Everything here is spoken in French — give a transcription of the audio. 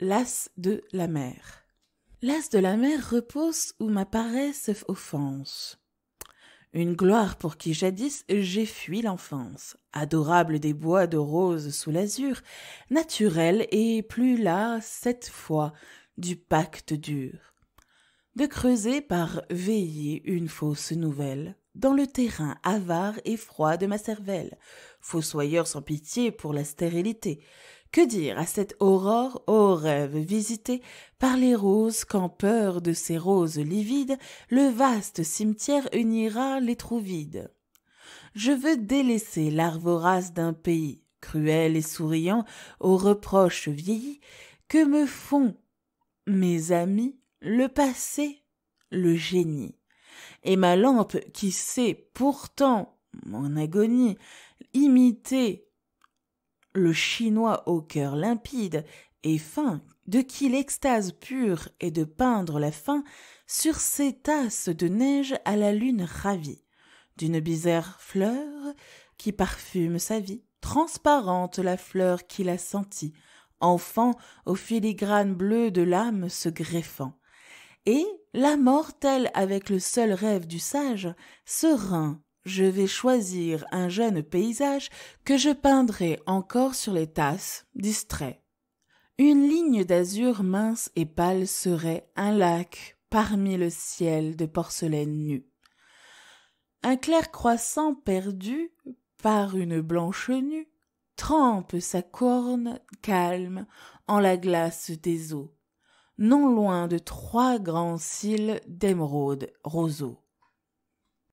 l'as de la mer. L'as de la mer repose où ma paresse offense. Une gloire pour qui jadis j'ai fui l'enfance, adorable des bois de roses sous l'azur, naturel et plus là cette fois du pacte dur, de creuser par veiller une fausse nouvelle, dans le terrain avare et froid de ma cervelle, fossoyeur sans pitié pour la stérilité. Que dire à cette aurore, aux rêve visité par les roses qu'en peur de ces roses livides, le vaste cimetière unira les trous vides. Je veux délaisser l'arvorace d'un pays, cruel et souriant aux reproches vieillis, que me font mes amis le passé, le génie. Et ma lampe, qui sait pourtant, mon agonie, imiter le chinois au cœur limpide et fin, de qui l'extase pure est de peindre la fin, sur ses tasses de neige à la lune ravie, d'une bizarre fleur qui parfume sa vie, transparente la fleur qu'il a sentie, enfant au filigrane bleu de l'âme se greffant et la mortelle avec le seul rêve du sage, serein, je vais choisir un jeune paysage que je peindrai encore sur les tasses, distrait. Une ligne d'azur mince et pâle serait un lac parmi le ciel de porcelaine nue. Un clair croissant perdu par une blanche nue trempe sa corne calme en la glace des eaux non loin de trois grands cils d'émeraude roseau.